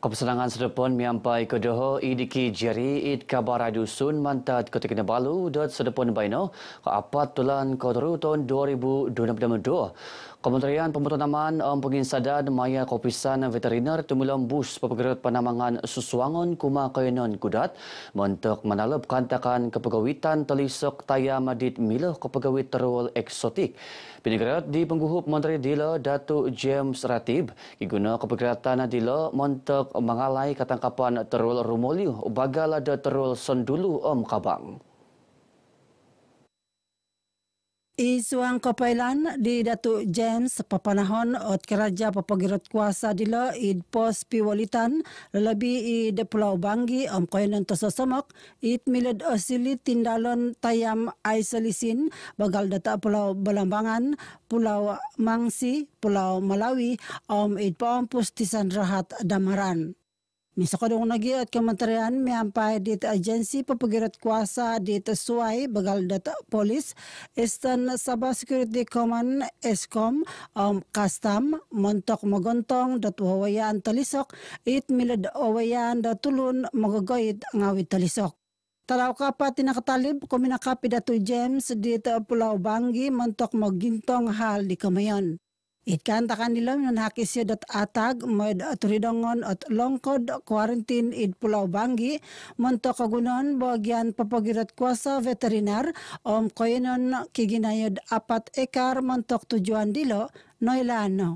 Kepesenangan sedepun miampai ke doho idiki e jari id kabar dusun mantat ke tekena balu dat sedepun baino ke apat tulan ke 2022. Kementerian Pembertanaman um, Penginsadan Maya Kopisan Veteriner Tumulang Bus Pepegerut Penamangan Susuangon Kuma Kainon Kudat untuk menalap kantakan kepegawitan telisok Taya Madit milah kepegawit terul eksotik. Pinegerut di Pengguhup Menteri Dilo Datu James Ratib iguna kepegeratan Dilo untuk mengalai ketangkapan terul rumoli bagal terul sendulu om um, kabang. Isuang Kapailan di Datuk James Papanahon at Keraja Papagirat Kuasa di lo id pos piwalitan lebi i de Pulau Bangi, om koyanan tososomok it milad osili tindalon tayam isolisin bagal data Pulau Balambangan, Pulau Mangsi, Pulau Malawi om id pompus tisan rahat damaran. Misakadong nagiat kamantarean may ampay dito agency papagirat kuasa dito suway bagal data polis Eastern Sabah Security Command ESCOM um, Custom montok magontong dat wawayaan talisok it milad wawayaan datulun magagoyit ngawit talisok. Taraw ka pa tinakatalib kuminakapid ato James dito Pulau Banggi montok magintong hal di kamayon. Itkantakan nila nun hakisya dot atag med turidongon at longkod quarantine id Pulau Banggi monto kagunon bagyan papagirat kuasa veterinar om koynon kiginayod apat ekar montok tujuan dilo noilano.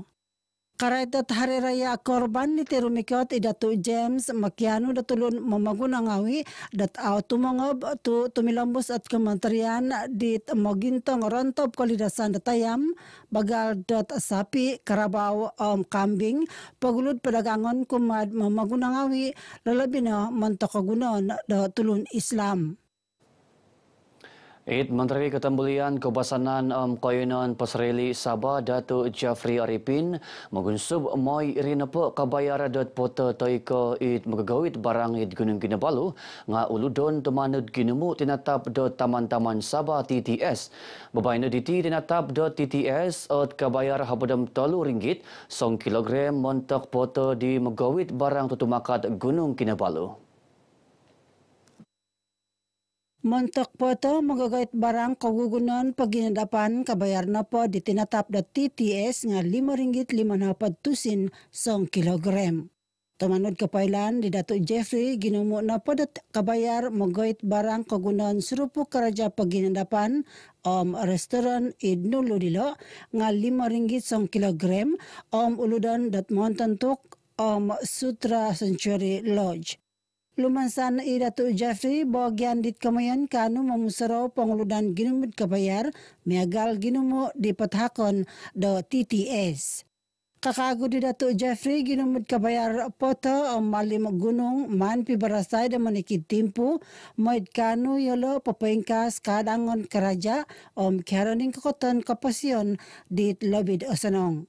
Karena itu hari raya korban di terumikot mikot i James Makianu datulun mamaguna ngawi dat auto tumongob tu tumilambus at kementerian di magintong rontop kolidasan datayam bagal dat sapi kerabau om kambing pagulut pedagangon kumad mamaguna ngawi lalabi na mantakagunon datulun Islam. Ed Menteri Ketembelian Kebasanan um, Koyunan Pasreli Sabah Dato Jafri Arifin mengunsub moy rinepo kabayara dot pota toiko it magagawit barang it gunung ginabalo nga uludon tumanod ginumu tinatap dot taman-taman Sabah TTS. Babay na diti tinatap dot TTS at kabayar habadam talo ringgit song kilogram montok pota di megawit barang tutumakat gunung ginabalo. Montok po to, magagayat barang kagugunan pag ginadapan kabayar na po di tinatap da TTS nga 5 ringgit 5 napad tusin song kilogram. Tumanod kapailan di Dato Jeffrey ginumo na po dat kabayar magayat barang kagunan surupo karaja pag ginadapan om restaurant idnulo nga 5 ringgit song kilogram om uludan dat montantok om Sutra Sanctuary Lodge. Lumansan ira tu Jeffrey bagian dit kemayan kanu memusero pengludan ginumit kebayar megal ginumu di pethakon do TTS. Kakagu di Datuk Jeffrey mud kabayar poto malim gunung man pi berasai dan menikit timpu moit kanu yolo pepengkas kadangon keraja om kiaroning kekoton kepasion di lobid osenong.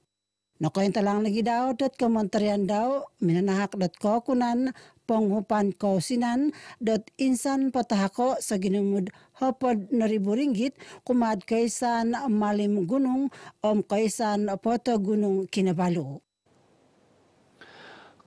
Nokoyin talang lagi dao dot kementerian dao minanahak dot kokunan ponghupan ko sinan dot insan patahako sa ginumud hapod na riburinggit kumad kaysan malim gunung om kaysan poto gunung kinabalo.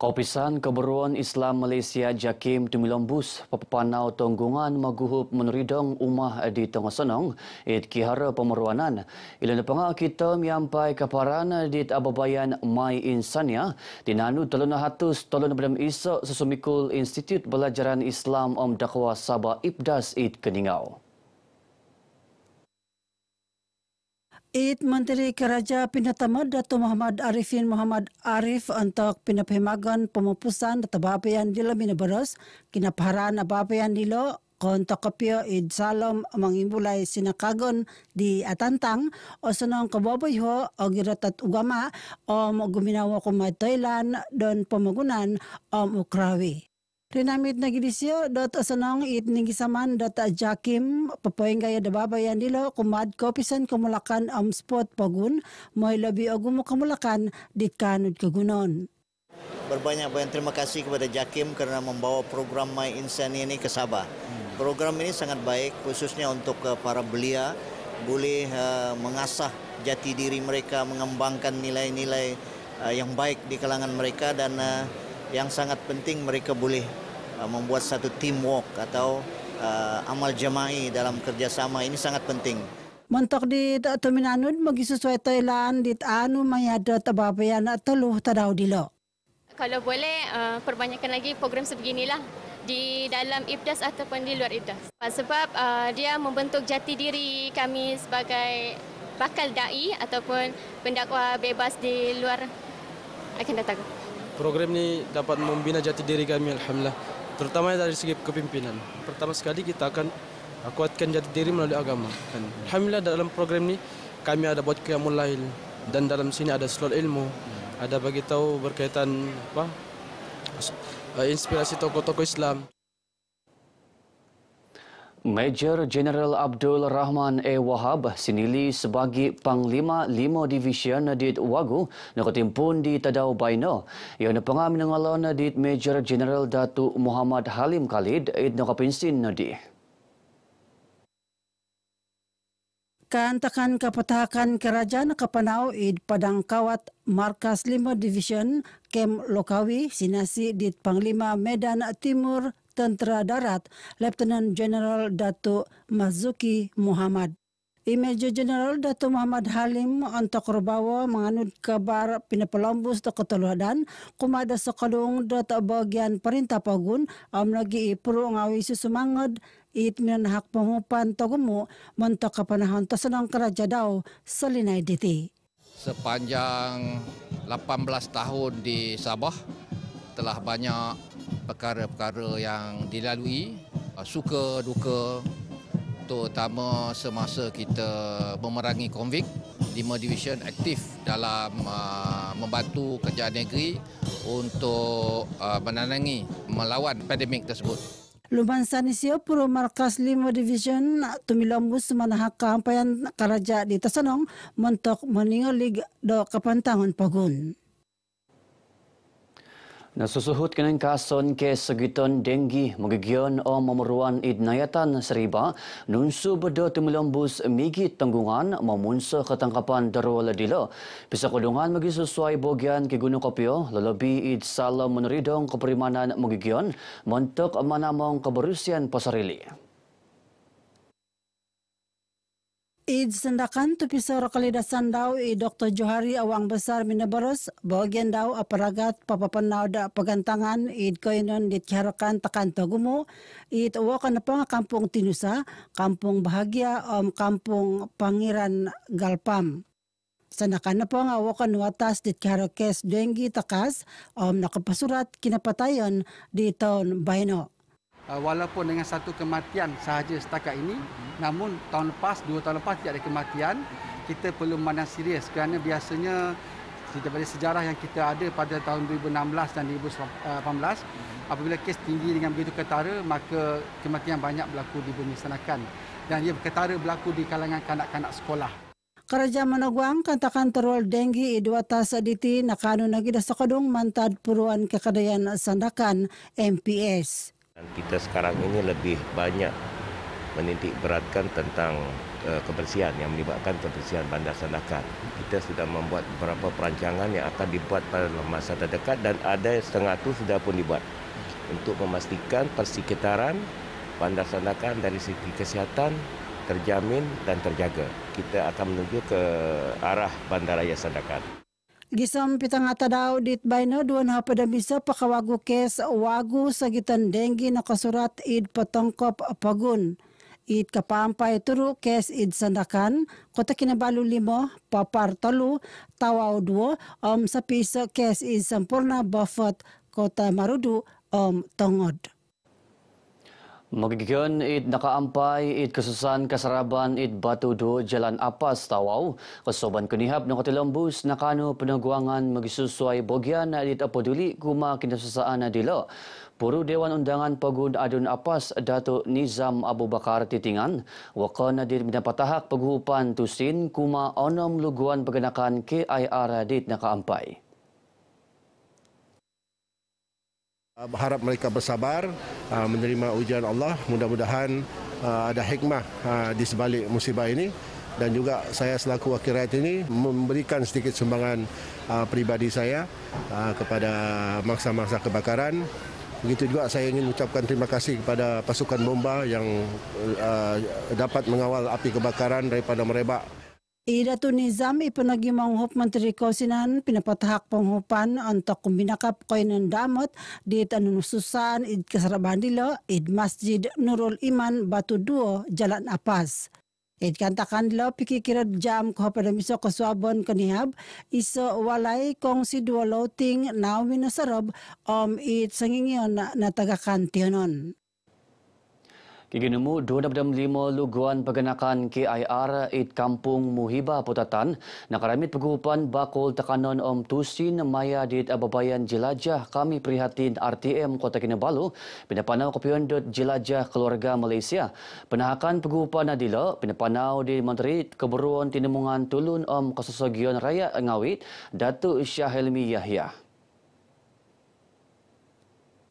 Kopisan Keberuan Islam Malaysia Jakim Tumilombus Papapanau Tonggungan Maguhup Menuridong Umah di Tengah Senong It Kihara Pemeruanan Ilan Nepengah Kita Miampai Kaparan Di Ababayan Mai Insania Dinanu Teluna Hatus Teluna Belum Isa Sesumikul Institut Belajaran Islam Om Dakwa Sabah Ibdas id Keningau It Mandiri Karaja pinatamad at Muhammad Arifin Muhammad Arif antok pinapahimagan pemupusan at ababayan nila minabaros kinapaharan ababayan nila konto kopyo id salom amang imbulay sinakagon di atantang o sanong kababoy ho o girot at ugama o guminawa ko don pamagunan o ukrawi. Rinamit na gidisyo, dot asanong it ningisaman, dot ajakim, papoyeng gaya da baba yan dilo, kumad kopisan kumulakan am spot pagun, may labi o kumulakan dit kanud kagunon. Berbanyak-banyak terima kasih kepada Jakim kerana membawa program My Insan ini ke Sabah. Hmm. Program ini sangat baik khususnya untuk eh, para belia boleh eh, mengasah jati diri mereka, mengembangkan nilai-nilai eh, yang baik di kalangan mereka dan yang sangat penting mereka boleh uh, membuat satu teamwork atau uh, amal jemaah dalam kerjasama ini sangat penting. Mentok di Tominanun bagi sesuai Thailand di anu mayada tababian teluh tadau lo. Kalau boleh uh, perbanyakkan lagi program sebeginilah di dalam IPDAS ataupun di luar IPDAS. Sebab uh, dia membentuk jati diri kami sebagai bakal da'i ataupun pendakwa bebas di luar akan datang program ini dapat membina jati diri kami alhamdulillah Terutamanya dari segi kepimpinan pertama sekali kita akan kuatkan jati diri melalui agama kan alhamdulillah dalam program ini kami ada buat qiyamul lail dan dalam sini ada seluruh ilmu ada bagi tahu berkaitan apa inspirasi tokoh-tokoh Islam Major General Abdul Rahman A. Wahab sinili sebagai Panglima 5 Division di Wagu yang ketimpun di Tadau Baino. Yang dipengam dengan di Major General Datu Muhammad Halim Khalid yang dikapinsin di. Kaantakan kapatakan kerajaan kapanau di Padang Kawat Markas 5 Division Kem Lokawi sinasi di Panglima Medan Timur Tentera Darat, Lieutenant General Datuk Mazuki Muhammad. Imej General Datuk Muhammad Halim untuk Rubawa menganut kabar pinapalambus da Kataluadan kumada sa kalung da bagian perintah pagun am lagi ipuro ngawi sumanged it minan hak pamupan tagumu mentok kapanahan ta senang keraja dau salinay diti. Sepanjang 18 tahun di Sabah telah banyak perkara-perkara yang dilalui, uh, suka duka, terutama semasa kita memerangi konvik. 5 Division aktif dalam uh, membantu kerja negeri untuk uh, menandangi melawan pandemik tersebut. Lumban Sanisio Puro Markas lima Division Tumilombu Semana Haka Ampayan Karaja di Tasanong Mentok Meningalig Do Kapantangan Pagun. Nasusuhut kining kason ke segiton denggi magigyon o memeruan idnayatan seriba nunsu bedo tumulambus migi tenggungan mamunso ketangkapan daru dilo. Bisa kudungan sesuai bogian ke gunung kopyo lalabi id salam menuridong keperimanan magigyon montok manamong keberusian pasarili. Id sendakan tu pisau rakalidasan dau i Dr. Johari Awang Besar Minabaros bagian dau aparagat papapanau da pagantangan id koinon ditiharakan tekan tagumo id awakan na kampung Tinusa, kampung Bahagia om kampung Pangiran Galpam. Sandakan na pang awakan watas ditiharakes dengi takas om nakapasurat kinapatayon di taon Baino. Eh, walaupun dengan satu kematian sahaja setakat ini namun tahun lepas dua tahun lepas tiada kematian kita perlu memandang serius kerana biasanya daripada sejarah yang kita ada pada tahun 2016 dan 2018 mm-hmm. apabila kes tinggi dengan begitu ketara maka kematian banyak berlaku di Bumi Senakan dan ia ketara berlaku di kalangan kanak-kanak sekolah Kerajaan Menaguang katakan terul denggi dua tas aditi nakano nagi da sakadung mantad puruan kekadayan sandakan MPS. Dan kita sekarang ini lebih banyak menitik beratkan tentang eh, kebersihan yang melibatkan kebersihan bandar sandakan. Kita sudah membuat beberapa perancangan yang akan dibuat pada masa terdekat dan ada setengah itu sudah pun dibuat untuk memastikan persekitaran bandar sandakan dari segi kesihatan terjamin dan terjaga. Kita akan menuju ke arah bandaraya sandakan. Gisam pitang atadaw dit bay na duwan hapada misa pakawagu kes wagu sa gitandenggi na kasurat id patongkop pagun. Id kapampay turu kes id sandakan kota kinabalu limo papar talu tawaw duwa om sa piso kes id sampurna bafot kota marudu om tongod. Magigyan it nakaampay it kasusan kasaraban it batudo jalan apas tawaw. Kasoban kunihap ng katilambus na kano panaguangan magisusway bogyan na it apoduli kuma kinasasaan na dila. Puro Dewan Undangan Pagun Adun Apas Dato Nizam Abu Bakar Titingan waka na din minapatahak paghupan tusin kuma onom luguan paganakan KIR dit nakaampay. Ah, berharap mereka bersabar ah, menerima ujian Allah. Mudah-mudahan ah, ada hikmah di sebalik musibah ini dan juga saya selaku wakil rakyat ini memberikan sedikit sumbangan pribadi saya kepada mangsa-mangsa kebakaran. Begitu juga saya ingin mengucapkan terima kasih kepada pasukan bomba yang dapat mengawal api kebakaran daripada merebak. Ida to nizam ipanagimang hupman tirikosinan pinapatahak pong hupan antok kumbinakap koy ng damot dit anunususan id kasarabandilo id masjid nurul iman batu duo jalan apas. Id kantakan lo pikikirad jam ko permiso ko swabon kanihab iso walay kong si duoloting na winasarob om it sangingion na, na tagakantionon. Giginumu 25 luguan pagenakan KIR di Kampung Muhiba Putatan nakaramit pagupan bakul tekanon om tusin maya dit ababayan jelajah kami prihatin RTM Kota Kinabalu pinapanaw kopion dot jelajah keluarga Malaysia penahakan pagupan adilo pinapanaw di Menteri Keburuan tinemungan Tulun om Kasasagion Raya Ngawit Datuk Syahelmi Yahya.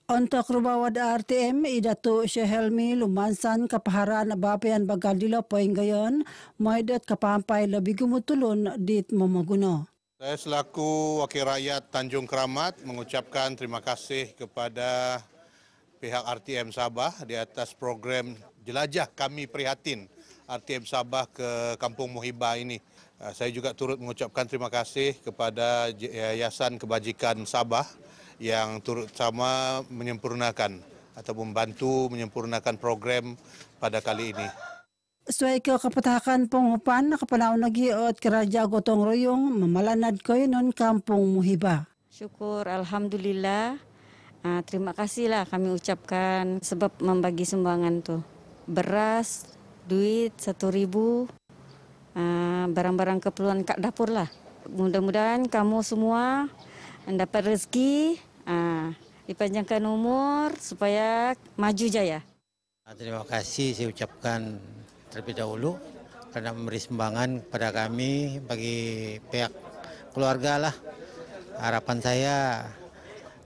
Untuk rubawad RTM, idatu Syahelmi Lumansan Kepaharaan Bapian Bagandilo Poinggayon, maidat kepampai lebih gumutulun di Momoguno. Saya selaku Wakil Rakyat Tanjung Keramat mengucapkan terima kasih kepada pihak RTM Sabah di atas program Jelajah Kami Prihatin RTM Sabah ke Kampung Muhibah ini. Eh, saya juga turut mengucapkan terima kasih kepada Yayasan Kebajikan Sabah yang sama menyempurnakan atau membantu menyempurnakan program pada kali ini. Sesuai ke kepetahakan pengupan, kepala unagi at keraja gotong royong memalanad koy non kampung muhiba. Syukur, Alhamdulillah. Ah, terima kasihlah kami ucapkan sebab membagi sumbangan tu. Beras, duit, satu ribu, ah, barang-barang keperluan kak dapur lah. Mudah-mudahan kamu semua mendapat rezeki, Nah, dipanjangkan umur supaya maju jaya. Ah, terima kasih saya ucapkan terlebih dahulu karena memberi sumbangan kepada kami bagi pihak keluarga lah. Harapan saya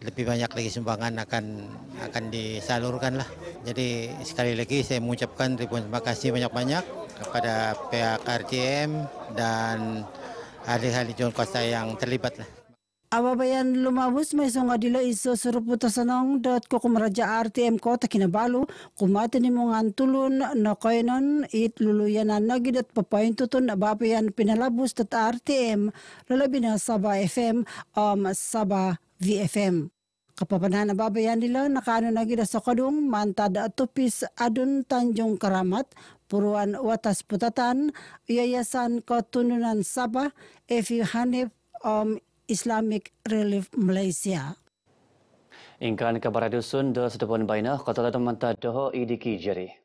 lebih banyak lagi sumbangan akan akan disalurkan lah. Jadi sekali lagi saya mengucapkan terima kasih banyak-banyak kepada pihak RTM dan ahli-ahli John Costa yang terlibat lah. Awa bayan lumabos may isang adila iso surupo sanong dat ko kumaraja RTM ko ta kinabalo kumata ni mong antulon na kainon it luluyan na nagi dat papayintutun na babayan pinalabus dat RTM lalabi na Saba FM um, Saba VFM. Kapapanahan na babayan nila nakano nagi da sa kadung mantad at tupis adun tanjong karamat puruan watas putatan yayasan katununan Saba if you hanip um, Islamic Relief Malaysia. Ingkaran kabar dusun de sedepun bayna kota tempat tadoh idiki jari.